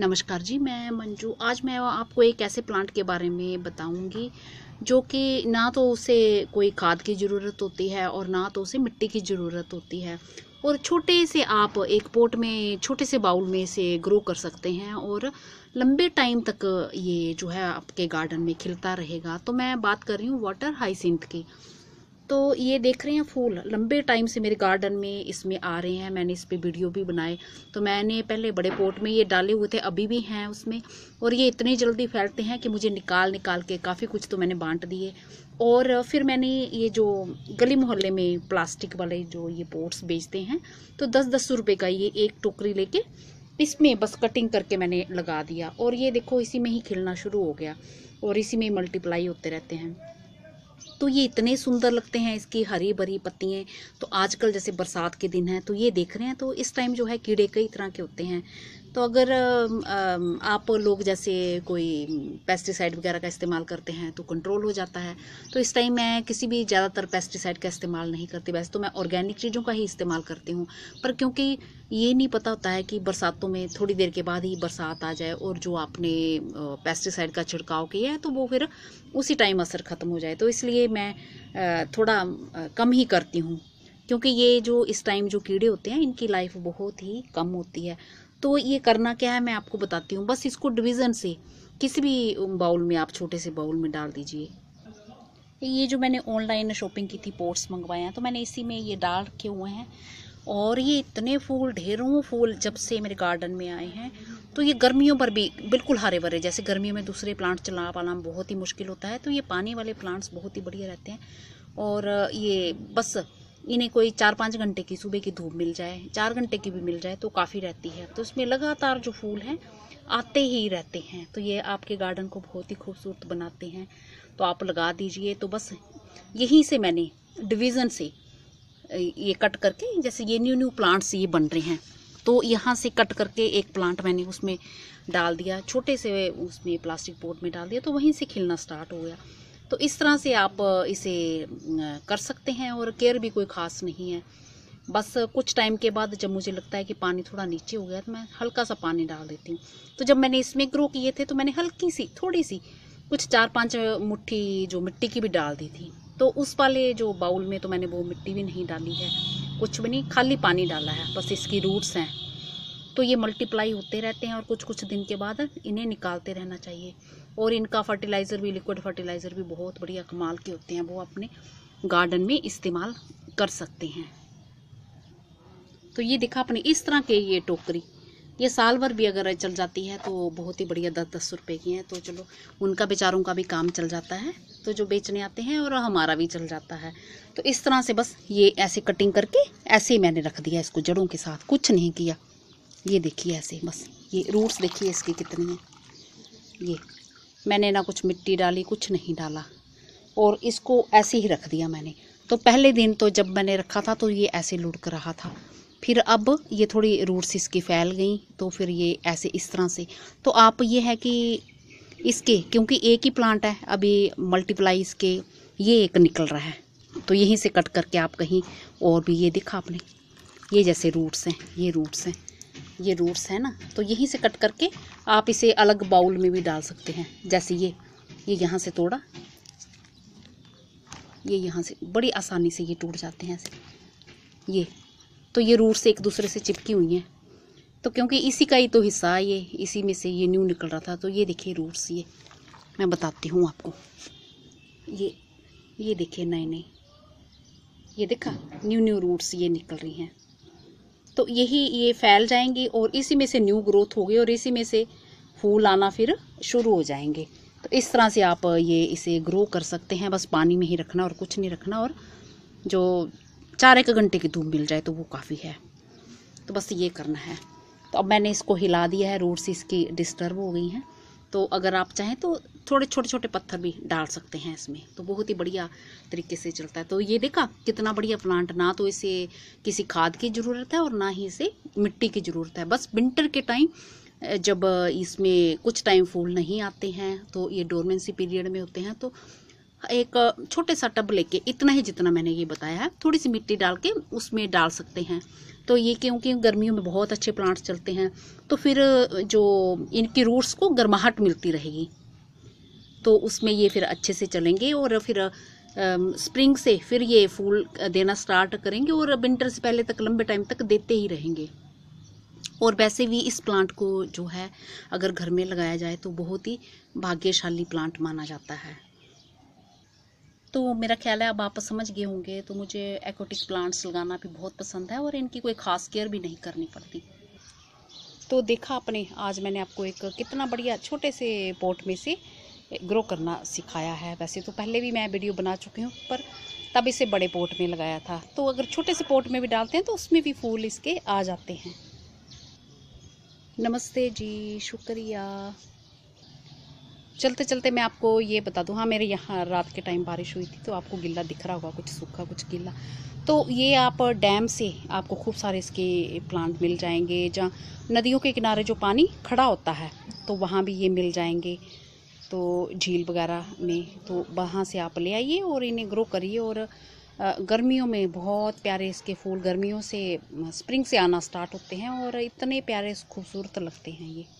नमस्कार जी मैं मंजू आज मैं आपको एक ऐसे प्लांट के बारे में बताऊंगी जो कि ना तो उसे कोई खाद की ज़रूरत होती है और ना तो उसे मिट्टी की ज़रूरत होती है और छोटे से आप एक पोट में छोटे से बाउल में से ग्रो कर सकते हैं और लंबे टाइम तक ये जो है आपके गार्डन में खिलता रहेगा तो मैं बात कर रही हूँ वाटर हाइसिंथ की तो ये देख रहे हैं फूल लंबे टाइम से मेरे गार्डन में इसमें आ रहे हैं मैंने इस पर वीडियो भी बनाए तो मैंने पहले बड़े पोट में ये डाले हुए थे अभी भी हैं उसमें और ये इतने जल्दी फैलते हैं कि मुझे निकाल निकाल के काफ़ी कुछ तो मैंने बांट दिए और फिर मैंने ये जो गली मोहल्ले में प्लास्टिक वाले जो ये पोट्स बेचते हैं तो दस दस रुपये का ये एक टोकरी लेके इसमें बस कटिंग करके मैंने लगा दिया और ये देखो इसी में ही खिलना शुरू हो गया और इसी में मल्टीप्लाई होते रहते हैं तो ये इतने सुंदर लगते हैं इसकी हरी भरी पत्तियाँ तो आजकल जैसे बरसात के दिन हैं तो ये देख रहे हैं तो इस टाइम जो है कीड़े कई तरह के होते हैं तो अगर आप लोग जैसे कोई पेस्टिसाइड वगैरह का इस्तेमाल करते हैं तो कंट्रोल हो जाता है तो इस टाइम मैं किसी भी ज़्यादातर पेस्टिसाइड का इस्तेमाल नहीं करती वैसे तो मैं ऑर्गेनिक चीज़ों का ही इस्तेमाल करती हूँ पर क्योंकि ये नहीं पता होता है कि बरसातों में थोड़ी देर के बाद ही बरसात आ जाए और जो आपने पेस्टिसाइड का छिड़काव किया है तो वो फिर उसी टाइम असर ख़त्म हो जाए तो इसलिए मैं थोड़ा कम ही करती हूँ क्योंकि ये जो इस टाइम जो कीड़े होते हैं इनकी लाइफ बहुत ही कम होती है तो ये करना क्या है मैं आपको बताती हूँ बस इसको डिवीज़न से किसी भी बाउल में आप छोटे से बाउल में डाल दीजिए ये जो मैंने ऑनलाइन शॉपिंग की थी पोर्ट्स मंगवाए हैं तो मैंने इसी में ये डाल रखे हुए हैं और ये इतने फूल ढेरों फूल जब से मेरे गार्डन में आए हैं तो ये गर्मियों पर भी बिल्कुल हरे भरे जैसे गर्मियों में दूसरे प्लांट्स चला पाना बहुत ही मुश्किल होता है तो ये पानी वाले प्लांट्स बहुत ही बढ़िया रहते हैं और ये बस इन्हें कोई चार पाँच घंटे की सुबह की धूप मिल जाए चार घंटे की भी मिल जाए तो काफ़ी रहती है तो इसमें लगातार जो फूल हैं आते ही रहते हैं तो ये आपके गार्डन को बहुत ही खूबसूरत बनाते हैं तो आप लगा दीजिए तो बस यहीं से मैंने डिवीज़न से ये कट करके जैसे ये न्यू न्यू प्लांट्स ये बन रहे हैं तो यहाँ से कट करके एक प्लांट मैंने उसमें डाल दिया छोटे से उसमें प्लास्टिक पोर्ट में डाल दिया तो वहीं से खिलना स्टार्ट हो गया तो इस तरह से आप इसे कर सकते हैं और केयर भी कोई ख़ास नहीं है बस कुछ टाइम के बाद जब मुझे लगता है कि पानी थोड़ा नीचे हो गया तो मैं हल्का सा पानी डाल देती हूँ तो जब मैंने इसमें ग्रो किए थे तो मैंने हल्की सी थोड़ी सी कुछ चार पांच मुट्ठी जो मिट्टी की भी डाल दी थी तो उस वाले जो बाउल में तो मैंने वो मिट्टी भी नहीं डाली है कुछ भी नहीं खाली पानी डाला है बस इसकी रूट्स हैं तो ये मल्टीप्लाई होते रहते हैं और कुछ कुछ दिन के बाद इन्हें निकालते रहना चाहिए और इनका फर्टिलाइज़र भी लिक्विड फर्टिलाइज़र भी बहुत बढ़िया कमाल के होते हैं वो अपने गार्डन में इस्तेमाल कर सकते हैं तो ये देखा अपने इस तरह के ये टोकरी ये साल भर भी अगर चल जाती है तो बहुत ही बढ़िया दस दस रुपये की हैं तो चलो उनका बेचारों का भी काम चल जाता है तो जो बेचने आते हैं और हमारा भी चल जाता है तो इस तरह से बस ये ऐसे कटिंग करके ऐसे ही मैंने रख दिया इसको जड़ों के साथ कुछ नहीं किया ये देखिए ऐसे बस ये रूट्स देखिए इसकी कितनी है ये मैंने ना कुछ मिट्टी डाली कुछ नहीं डाला और इसको ऐसे ही रख दिया मैंने तो पहले दिन तो जब मैंने रखा था तो ये ऐसे लुढ़क रहा था फिर अब ये थोड़ी रूट्स इसकी फैल गई तो फिर ये ऐसे इस तरह से तो आप ये है कि इसके क्योंकि एक ही प्लांट है अभी मल्टीप्लाई इसके ये एक निकल रहा है तो यहीं से कट करके आप कहीं और भी ये देखा आपने ये जैसे रूट्स हैं ये रूट्स हैं ये रूट्स हैं ना तो यहीं से कट करके आप इसे अलग बाउल में भी डाल सकते हैं जैसे ये ये यहाँ से तोड़ा ये यहाँ से बड़ी आसानी से ये टूट जाते हैं ऐसे ये तो ये रूट्स एक दूसरे से चिपकी हुई हैं तो क्योंकि इसी का ही तो हिस्सा है ये इसी में से ये न्यू निकल रहा था तो ये देखिए रूट्स ये मैं बताती हूँ आपको ये ये देखिए नए नए ये देखा न्यू न्यू रूट्स ये निकल रही हैं तो यही ये फैल जाएंगी और इसी में से न्यू ग्रोथ होगी और इसी में से फूल आना फिर शुरू हो जाएंगे तो इस तरह से आप ये इसे ग्रो कर सकते हैं बस पानी में ही रखना और कुछ नहीं रखना और जो चार एक घंटे की धूप मिल जाए तो वो काफ़ी है तो बस ये करना है तो अब मैंने इसको हिला दिया है रूट्स इसकी डिस्टर्ब हो गई हैं तो अगर आप चाहें तो थोड़े छोटे छोटे पत्थर भी डाल सकते हैं इसमें तो बहुत ही बढ़िया तरीके से चलता है तो ये देखा कितना बढ़िया प्लांट ना तो इसे किसी खाद की ज़रूरत है और ना ही इसे मिट्टी की ज़रूरत है बस विंटर के टाइम जब इसमें कुछ टाइम फूल नहीं आते हैं तो ये डोरमेंसी पीरियड में होते हैं तो एक छोटे सा टब लेके इतना ही जितना मैंने ये बताया है थोड़ी सी मिट्टी डाल के उसमें डाल सकते हैं तो ये क्योंकि गर्मियों में बहुत अच्छे प्लांट्स चलते हैं तो फिर जो इनकी रूट्स को गर्माहट मिलती रहेगी तो उसमें ये फिर अच्छे से चलेंगे और फिर स्प्रिंग से फिर ये फूल देना स्टार्ट करेंगे और विंटर से पहले तक लंबे टाइम तक देते ही रहेंगे और वैसे भी इस प्लांट को जो है अगर घर में लगाया जाए तो बहुत ही भाग्यशाली प्लांट माना जाता है तो मेरा ख्याल है अब आप समझ गए होंगे तो मुझे एक्वाटिक प्लांट्स लगाना भी बहुत पसंद है और इनकी कोई ख़ास केयर भी नहीं करनी पड़ती तो देखा आपने आज मैंने आपको एक कितना बढ़िया छोटे से पॉट में से ग्रो करना सिखाया है वैसे तो पहले भी मैं वीडियो बना चुकी हूँ पर तब इसे बड़े पॉट में लगाया था तो अगर छोटे से पॉट में भी डालते हैं तो उसमें भी फूल इसके आ जाते हैं नमस्ते जी शुक्रिया चलते चलते मैं आपको ये बता दूँ हाँ मेरे यहाँ रात के टाइम बारिश हुई थी तो आपको गिल्ला दिख रहा होगा कुछ सूखा कुछ गिल्ला तो ये आप डैम से आपको खूब सारे इसके प्लांट मिल जाएंगे जहाँ नदियों के किनारे जो पानी खड़ा होता है तो वहाँ भी ये मिल जाएंगे तो झील वगैरह में तो वहाँ से आप ले आइए और इन्हें ग्रो करिए और गर्मियों में बहुत प्यारे इसके फूल गर्मियों से स्प्रिंग से आना स्टार्ट होते हैं और इतने प्यारे खूबसूरत लगते हैं ये